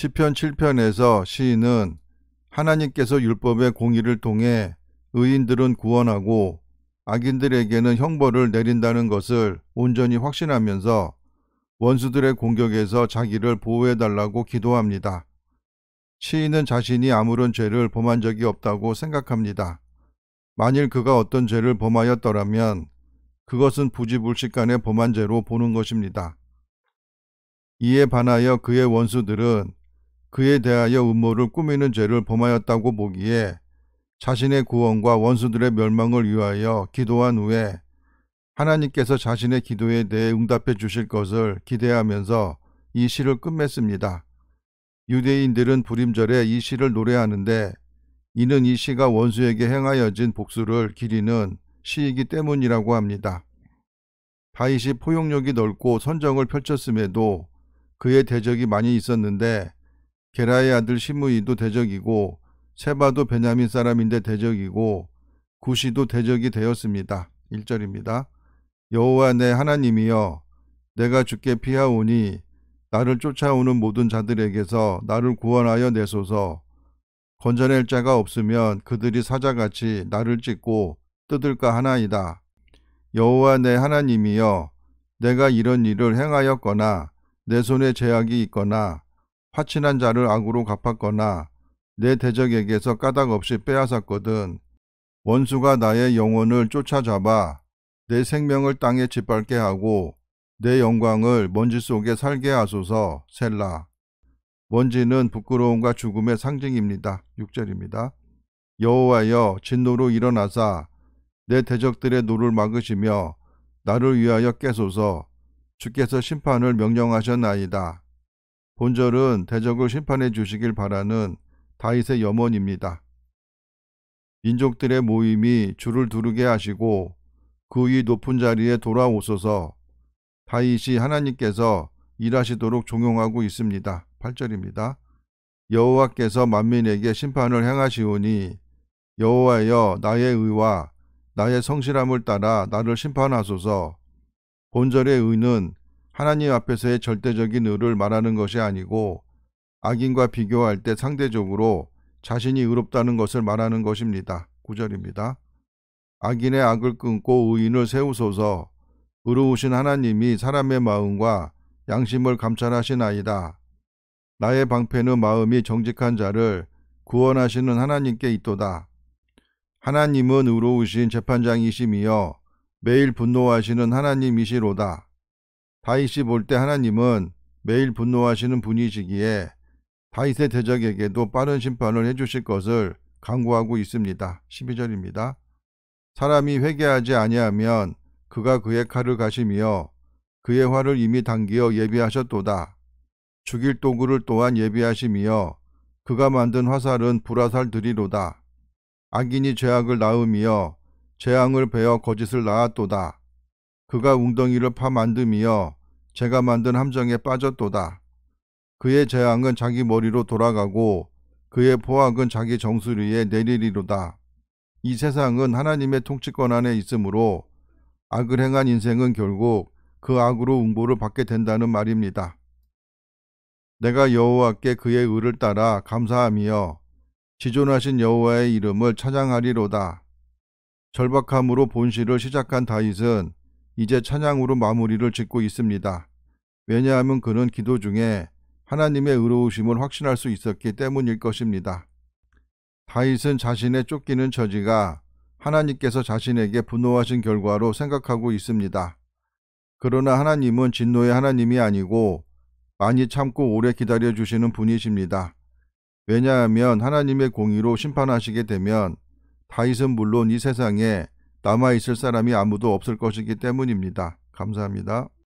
시편 7편에서 시인은 하나님께서 율법의 공의를 통해 의인들은 구원하고 악인들에게는 형벌을 내린다는 것을 온전히 확신하면서 원수들의 공격에서 자기를 보호해 달라고 기도합니다. 시인은 자신이 아무런 죄를 범한 적이 없다고 생각합니다. 만일 그가 어떤 죄를 범하였더라면 그것은 부지불식간에 범한 죄로 보는 것입니다. 이에 반하여 그의 원수들은 그에 대하여 음모를 꾸미는 죄를 범하였다고 보기에 자신의 구원과 원수들의 멸망을 위하여 기도한 후에 하나님께서 자신의 기도에 대해 응답해 주실 것을 기대하면서 이 시를 끝맺습니다. 유대인들은 불임절에 이 시를 노래하는데 이는 이 시가 원수에게 행하여진 복수를 기리는 시이기 때문이라고 합니다. 다윗이 포용력이 넓고 선정을 펼쳤음에도 그의 대적이 많이 있었는데 게라의 아들 시므이도 대적이고 세바도 베냐민 사람인데 대적이고 구시도 대적이 되었습니다. 1절입니다. 여호와 내 하나님이여 내가 주께 피하오니 나를 쫓아오는 모든 자들에게서 나를 구원하여 내소서 건져낼 자가 없으면 그들이 사자같이 나를 찢고 뜯을까 하나이다. 여호와 내 하나님이여 내가 이런 일을 행하였거나 내 손에 제약이 있거나 화친한 자를 악으로 갚았거나 내 대적에게서 까닭 없이 빼앗았거든 원수가 나의 영혼을 쫓아잡아 내 생명을 땅에 짓밟게 하고 내 영광을 먼지 속에 살게 하소서 셀라. 먼지는 부끄러움과 죽음의 상징입니다. 6절입니다. 여호와여 진노로 일어나사 내 대적들의 노를 막으시며 나를 위하여 깨소서 주께서 심판을 명령하셨나이다. 본절은 대적을 심판해 주시길 바라는 다윗의 염원입니다. 민족들의 모임이 줄을 두르게 하시고 그 위 높은 자리에 돌아오소서 다윗이 하나님께서 일하시도록 종용하고 있습니다. 8절입니다. 여호와께서 만민에게 심판을 행하시오니 여호와여 나의 의와 나의 성실함을 따라 나를 심판하소서 본절의 의는 하나님 앞에서의 절대적인 의를 말하는 것이 아니고 악인과 비교할 때 상대적으로 자신이 의롭다는 것을 말하는 것입니다. 9절입니다. 악인의 악을 끊고 의인을 세우소서 의로우신 하나님이 사람의 마음과 양심을 감찰하신아이다 나의 방패는 마음이 정직한 자를 구원하시는 하나님께 있도다. 하나님은 의로우신 재판장이심이여 매일 분노하시는 하나님이시로다. 다윗이 볼 때 하나님은 매일 분노하시는 분이시기에 다윗의 대적에게도 빠른 심판을 해주실 것을 강구하고 있습니다. 12절입니다. 사람이 회개하지 아니하면 그가 그의 칼을 가시며 그의 화를 이미 당기어 예비하셨도다. 죽일 도구를 또한 예비하시며 그가 만든 화살은 불화살들이로다. 악인이 죄악을 낳으며 재앙을 베어 거짓을 낳았도다. 그가 웅덩이를 파 만듦이여 제가 만든 함정에 빠졌도다. 그의 재앙은 자기 머리로 돌아가고 그의 포악은 자기 정수리에 내리리로다. 이 세상은 하나님의 통치권 안에 있으므로 악을 행한 인생은 결국 그 악으로 응보를 받게 된다는 말입니다. 내가 여호와께 그의 의를 따라 감사하며 지존하신 여호와의 이름을 찬양하리로다. 절박함으로 본시를 시작한 다윗은 이제 찬양으로 마무리를 짓고 있습니다. 왜냐하면 그는 기도 중에 하나님의 의로우심을 확신할 수 있었기 때문일 것입니다. 다윗은 자신의 쫓기는 처지가 하나님께서 자신에게 분노하신 결과로 생각하고 있습니다. 그러나 하나님은 진노의 하나님이 아니고 많이 참고 오래 기다려 주시는 분이십니다. 왜냐하면 하나님의 공의로 심판하시게 되면 다윗은 물론 이 세상에 남아있을 사람이 아무도 없을 것이기 때문입니다. 감사합니다.